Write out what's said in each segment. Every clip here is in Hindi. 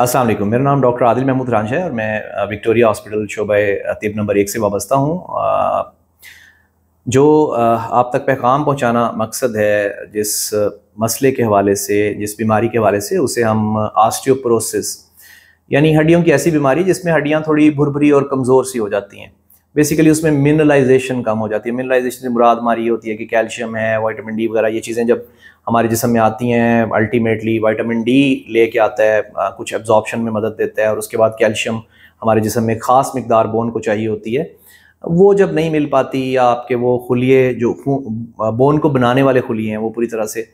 वालेकुम मेरा नाम डॉक्टर आदिल महमूद रांझ है और मैं विक्टोरिया हॉस्पिटल शोबा अतीब नंबर एक से वाबस्ता हूँ जो आप तक पैगाम पहुँचाना मकसद है जिस मसले के हवाले से जिस बीमारी के हवाले से उसे हम आस्टियोपोरोसिस यानी हड्डियों की ऐसी बीमारी जिसमें हड्डियाँ थोड़ी भुरभुरी और कमज़ोर सी हो जाती हैं बेसिकली उसमें मिनरलाइजेशन कम हो जाती है मिनरलाइजेशन से मुराद मारी होती है कि कैल्शियम है वाइटामिन डी वगैरह ये चीज़ें जब हमारे जिसम में आती हैं अल्टीमेटली वाइटामिन डी ले के आता है कुछ एब्जॉर्बशन में मदद देता है और उसके बाद कैल्शियम हमारे जिसम में ख़ास मकदार बोन को चाहिए होती है वो जब नहीं मिल पाती या आपके वो खुलिए जो बोन को बनाने वाले खुलिए हैं वो पूरी तरह से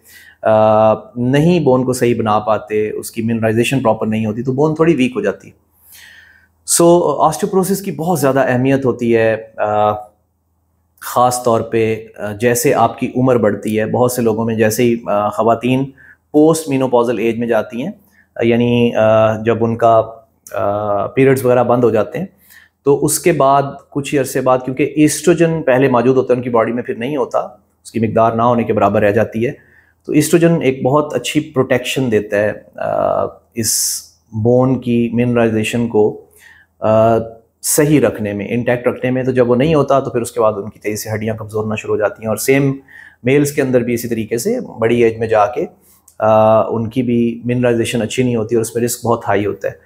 नहीं बोन को सही बना पाते उसकी मिनराइजेशन प्रॉपर नहीं होती तो बोन थोड़ी वीक हो जाती सो so, ऑस्टोप्रोसिस की बहुत ज़्यादा अहमियत होती है ख़ास तौर पे जैसे आपकी उम्र बढ़ती है बहुत से लोगों में जैसे ही ख़वान पोस्ट मीनोपोजल एज में जाती हैं यानी जब उनका पीरियड्स वगैरह बंद हो जाते हैं तो उसके बाद कुछ ही अरसे बाद क्योंकि ईस्ट्रोजन पहले मौजूद होता है उनकी बॉडी में फिर नहीं होता उसकी मकदार ना होने के बराबर रह जाती है तो ईस्ट्रोजन एक बहुत अच्छी प्रोटेक्शन देता है इस बोन की मिनरलाइजेशन को सही रखने में इंटैक्ट रखने में तो जब वो नहीं होता तो फिर उसके बाद उनकी तेज़ी से हड्डियाँ कमज़ोर होना शुरू हो जाती हैं और सेम मेल्स के अंदर भी इसी तरीके से बड़ी एज में जाके उनकी भी मिनरलाइजेशन अच्छी नहीं होती और उसमें रिस्क बहुत हाई होता है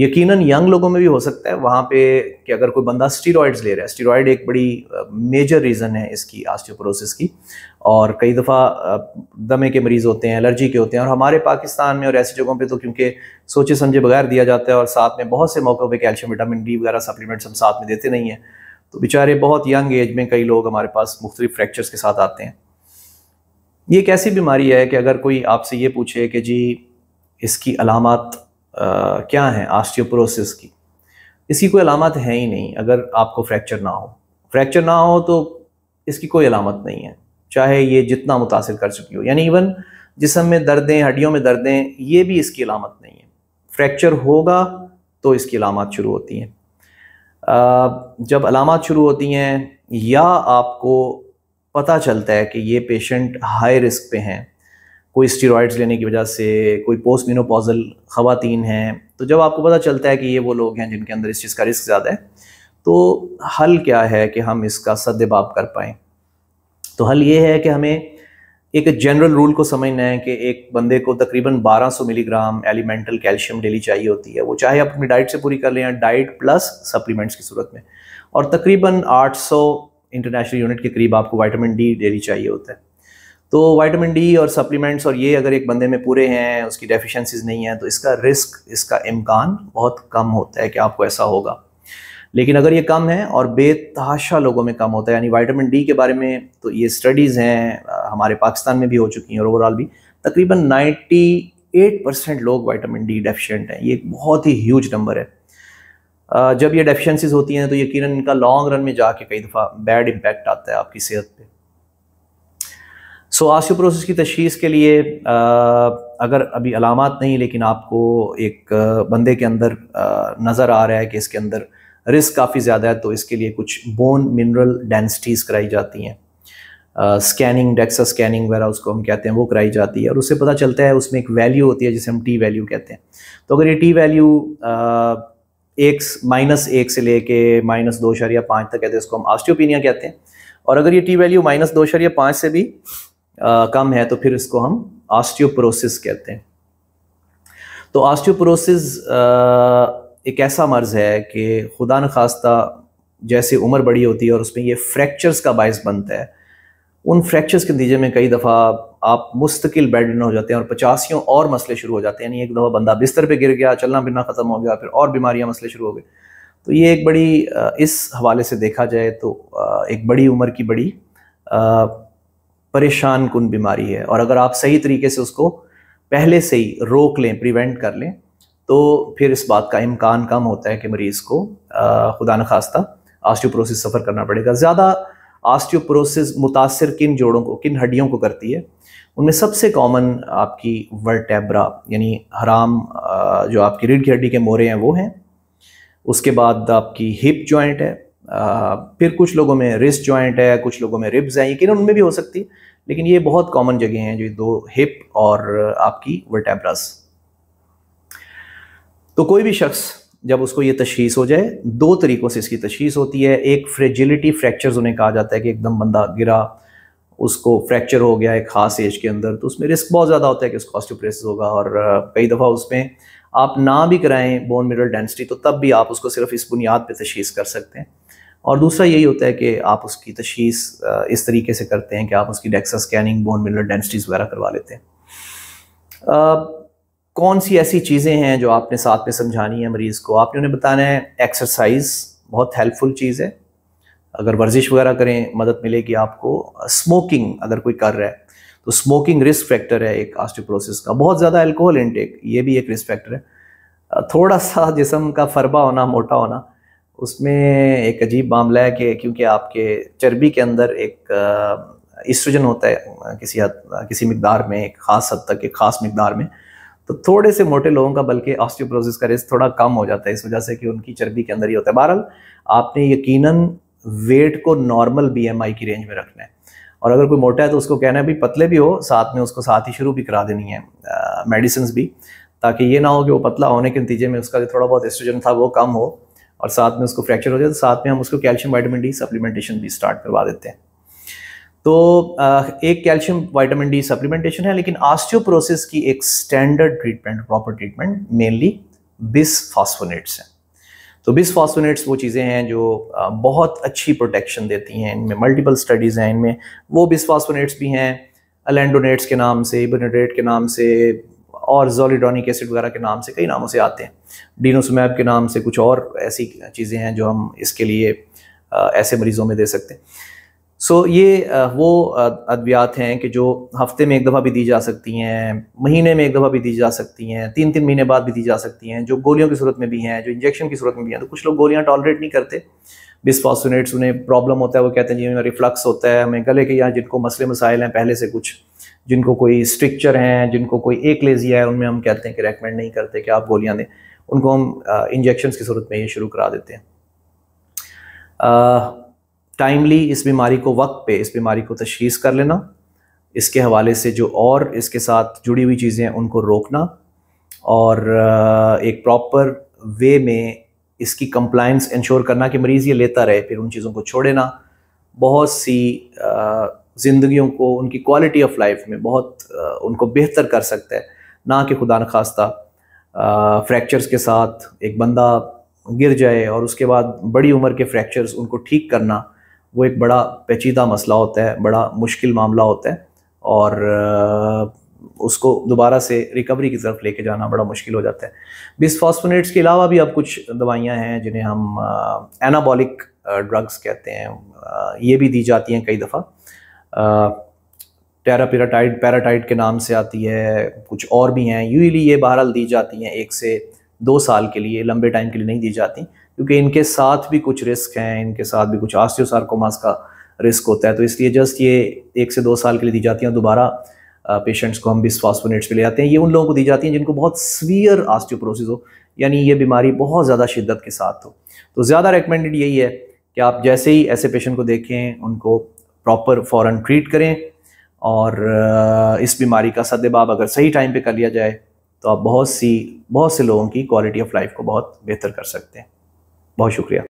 यकीनन यंग लोगों में भी हो सकता है वहाँ पे कि अगर कोई बंदा स्टीरॉयड्स ले रहा है स्टीरॉइड एक बड़ी मेजर रीज़न है इसकी आस्टियोपोरोसिस की और कई दफ़ा दमे के मरीज़ होते हैं एलर्जी के होते हैं और हमारे पाकिस्तान में और ऐसी जगहों पे तो क्योंकि सोचे समझे बगैर दिया जाता है और साथ में बहुत से मौक़ों पर कैल्शियम विटामिन डी वगैरह सप्लीमेंट्स हम साथ में देते नहीं हैं तो बेचारे बहुत यंग एज में कई लोग हमारे पास मुख्तलिफ फ्रैक्चर्स के साथ आते हैं ये एक ऐसी बीमारी है कि अगर कोई आपसे ये पूछे कि जी इसकी अलामत आ, क्या हैं आस्टियोपोरोसिस की इसकी कोई अलामत है ही नहीं अगर आपको फ्रैक्चर ना हो फ्रैक्चर ना हो तो इसकी कोई अलामत नहीं है चाहे ये जितना मुतासर कर चुकी हो यानी इवन जिसम में दर्दें हड्डियों में दर्दें ये भी इसकी अलामत नहीं है फ्रैक्चर होगा तो इसकी अलामत शुरू होती हैं जब अलामत शुरू होती हैं या आपको पता चलता है कि ये पेशेंट हाई रिस्क पे हैं कोई स्टीरॉयड्स लेने की वजह से कोई पोस्ट मिनोपोजल ख़वातीन हैं तो जब आपको पता चलता है कि ये वो लोग हैं जिनके अंदर इस चीज़ का रिस्क ज़्यादा है तो हल क्या है कि हम इसका सदबाब कर पाएँ तो हल ये है कि हमें एक जनरल रूल को समझना है कि एक बंदे को तकरीबन 1200 मिलीग्राम एलिमेंटल कैल्शियम डेली चाहिए होती है वो चाहे आप अपनी डाइट से पूरी कर लें या डाइट प्लस सप्लीमेंट्स की सूरत में और तकरीबन 800 इंटरनेशनल यूनिट के करीब आपको विटामिन डी डेली चाहिए होता है तो वाइटामिन डी और सप्लीमेंट्स और ये अगर एक बंदे में पूरे हैं उसकी डेफिशिएंसीज नहीं है तो इसका रिस्क इसका इम्कान बहुत कम होता है कि आपको ऐसा होगा लेकिन अगर ये कम है और बेतहाशा लोगों में कम होता है यानी वाइटामिन डी के बारे में तो ये स्टडीज़ हैं हमारे पाकिस्तान में भी हो चुकी हैं और ओवरऑल भी तकरीबन 98 परसेंट लोग वाइटामिन डी डेफिशिएंट हैं ये एक बहुत ही ह्यूज नंबर है जब ये डेफिशिएंसीज होती हैं तो यकीन इनका लॉन्ग रन में जाके कई दफ़ा बैड इम्पैक्ट आता है आपकी सेहत पर सो आस्योप्रोसिस की तशीस के लिए आ, अगर अभी अलामत नहीं लेकिन आपको एक बंदे के अंदर नज़र आ रहा है कि इसके अंदर रिस्क काफ़ी ज़्यादा है तो इसके लिए कुछ बोन मिनरल डेंसिटीज़ कराई जाती हैं स्कैनिंग डेक्सा स्कैनिंग वगैरह उसको हम कहते हैं वो कराई जाती है और उससे पता चलता है उसमें एक वैल्यू होती है जिसे हम टी वैल्यू कहते हैं तो अगर ये टी वैल्यू एक माइनस एक से लेके माइनस दो शरिया पाँच तक कहते हैं इसको हम आस्टियोपिनिया कहते हैं और अगर ये टी वैल्यू माइनस दो शरिया पाँच से भी कम है तो फिर इसको हम ऑस्टियोपोरोसिस कहते हैं तो ऑस्टियोपोरोसिस एक ऐसा मर्ज़ है कि खुदा न खास्ता जैसे उम्र बड़ी होती है और उसमें ये फ्रैक्चर्स का बायस बनता है उन फ्रैक्चर्स के नतीजे में कई दफ़ा आप मुस्तकिल बेड हो जाते हैं और पचासियों और मसले शुरू हो जाते हैं यानी एक दफ़ा बंदा बिस्तर पे गिर गया चलना फिरना ख़त्म हो गया फिर और बीमारियां मसले शुरू हो गए तो ये एक बड़ी इस हवाले से देखा जाए तो एक बड़ी उम्र की बड़ी परेशान कुन बीमारी है और अगर आप सही तरीके से उसको पहले से ही रोक लें प्रिवेंट कर लें तो फिर इस बात का इम्कान कम होता है कि मरीज़ को खुदा न खास्ता आस्टियोप्रोसिस सफ़र करना पड़ेगा ज़्यादा आस्टियोप्रोसिस मुतासर किन जोड़ों को किन हड्डियों को करती है उनमें सबसे कॉमन आपकी वर्टेब्रा यानी हराम जो आपकी रीढ़ की हड्डी के मोरे हैं वो हैं उसके बाद आपकी हिप जॉइंट है फिर कुछ लोगों में रिस्ट जॉइंट है कुछ लोगों में रिब्स हैं यकीन उनमें भी हो सकती है लेकिन ये बहुत कॉमन जगह हैं जो दो हिप और आपकी वर्टेब्रास तो कोई भी शख्स जब उसको ये तशीस हो जाए दो तरीक़ों से इसकी तशीस होती है एक फ्रेजिलिटी फ्रैक्चर्स उन्हें कहा जाता है कि एकदम बंदा गिरा उसको फ्रैक्चर हो गया एक खास एज के अंदर तो उसमें रिस्क बहुत ज़्यादा होता है कि उसको ऑस्टियोप्रेसिस होगा और कई दफ़ा उसमें आप ना भी कराएं बोन मिनरल डेंसिटी तो तब भी आप उसको सिर्फ इस बुनियाद पर तशीस कर सकते हैं और दूसरा यही होता है कि आप उसकी तशीस इस तरीके से करते हैं कि आप उसकी DEXA scanning bone mineral densities वगैरह करवा लेते हैं आ, कौन सी ऐसी चीज़ें हैं जो आपने साथ में समझानी है मरीज़ को आपने उन्हें बताना है एक्सरसाइज बहुत हेल्पफुल चीज़ है अगर वर्जिश वगैरह करें मदद मिलेगी आपको स्मोकिंग अगर कोई कर रहा है तो स्मोकिंग रिस्क फैक्टर है एक ऑस्टियोप्रोसिस का बहुत ज़्यादा अल्कोहल इनटेक ये भी एक रिस्क फैक्टर है थोड़ा सा जिसम का फरबा होना मोटा होना उसमें एक अजीब मामला है कि क्योंकि आपके चर्बी के अंदर एक इस्ट्रोजन होता है किसी हद किसी मकदार में एक ख़ास हद तक एक ख़ास मकदार में तो थोड़े से मोटे लोगों का बल्कि ऑस्टियोप्रोसिस का रिस्क थोड़ा कम हो जाता है इस वजह से कि उनकी चर्बी के अंदर ही होता है बहरहाल आपने यकीनन वेट को नॉर्मल बीएमआई की रेंज में रखना है और अगर कोई मोटा है तो उसको कहना है भी पतले भी हो साथ में उसको साथ ही शुरू भी करा देनी है मेडिसिन भी ताकि ये ना हो कि वो पतला होने के नतीजे में उसका जो थोड़ा बहुत एस्ट्रोजन था वो कम हो और साथ में उसको फ्रैक्चर हो जाए तो साथ में हम उसको कैल्शियम वाइटामिन डी सप्लीमेंटेशन भी स्टार्ट करवा देते हैं तो एक कैल्शियम वाइटामिन डी सप्लीमेंटेशन है लेकिन आस्टियोप्रोसेस की एक standard treatment proper treatment mainly bisphosphonates हैं तो बिस फॉस्फोनेट्स वो चीज़ें हैं जो बहुत अच्छी प्रोटेक्शन देती हैं इनमें मल्टीपल स्टडीज़ हैं इनमें वो बिस फॉस्फोनेट्स भी हैं अलेंडोनेट्स के नाम से इबोनेट्रेट के नाम से और जोलिडोनिक एसिड वगैरह के नाम से कई नामों से आते हैं डीनोसमैब के नाम से कुछ और ऐसी चीज़ें हैं जो हम इसके लिए ऐसे मरीज़ों में दे सकते हैं सो ये वो अद्वियात हैं कि जो हफ्ते में एक दफ़ा भी दी जा सकती हैं महीने में एक दफ़ा भी दी जा सकती हैं तीन तीन महीने बाद भी दी जा सकती हैं जो गोलियों की सूरत में भी हैं जो इंजेक्शन की सूरत में भी हैं तो कुछ लोग गोलियाँ टॉलरेट नहीं करते बिस्फॉसोनेट्स उन्हें प्रॉब्लम होता है वो कहते हैं जी हमें रिफ्लक्स होता है हमें गले के यहाँ जिनको मसले मसाइल हैं पहले से कुछ जिनको कोई स्ट्रिक्चर हैं जिनको कोई एक लेजिया है उनमें हम कहते हैं कि रेकमेंड नहीं करते कि आप गोलियाँ दें उनको हम इंजेक्शन की सूरत में ये शुरू करा देते हैं टाइमली इस बीमारी को वक्त पे इस बीमारी को तशीस कर लेना इसके हवाले से जो और इसके साथ जुड़ी हुई चीज़ें उनको रोकना और एक प्रॉपर वे में इसकी कंप्लाइंस इंश्योर करना कि मरीज़ ये लेता रहे फिर उन चीज़ों को छोड़े ना बहुत सी ज़िंदगियों को उनकी क्वालिटी ऑफ लाइफ में बहुत उनको बेहतर कर सकता है ना कि खुदा न खास्ता फ्रैक्चर्स के साथ एक बंदा गिर जाए और उसके बाद बड़ी उम्र के फ्रैक्चर्स उनको ठीक करना वो एक बड़ा पेचीदा मसला होता है बड़ा मुश्किल मामला होता है और उसको दोबारा से रिकवरी की तरफ लेके जाना बड़ा मुश्किल हो जाता है बिस्फॉस्फोनेट्स के अलावा भी अब कुछ दवाइयाँ हैं जिन्हें हम एनाबॉलिक ड्रग्स कहते हैं ये भी दी जाती हैं कई दफ़ा टेरापिराटाइड पैराटाइड के नाम से आती है कुछ और भी हैं यूजली ये बहरहाल दी जाती हैं एक से दो साल के लिए लंबे टाइम के लिए नहीं दी जाती क्योंकि इनके साथ भी कुछ रिस्क हैं इनके साथ भी कुछ आस्टियोसार्कोमास का रिस्क होता है तो इसलिए जस्ट ये एक से दो साल के लिए दी जाती हैं दोबारा पेशेंट्स को हम भी फॉस्फोनेट्स पर ले आते हैं ये उन लोगों को दी जाती हैं जिनको बहुत सीवियर आस्टियोप्रोसिस हो यानी ये बीमारी बहुत ज़्यादा शिद्दत के साथ हो तो ज़्यादा रिकमेंडेड यही है कि आप जैसे ही ऐसे पेशेंट को देखें उनको प्रॉपर फ़ौर ट्रीट करें और इस बीमारी का सदबाब अगर सही टाइम पे कर लिया जाए तो आप बहुत सी बहुत से लोगों की क्वालिटी ऑफ लाइफ को बहुत बेहतर कर सकते हैं बहुत शुक्रिया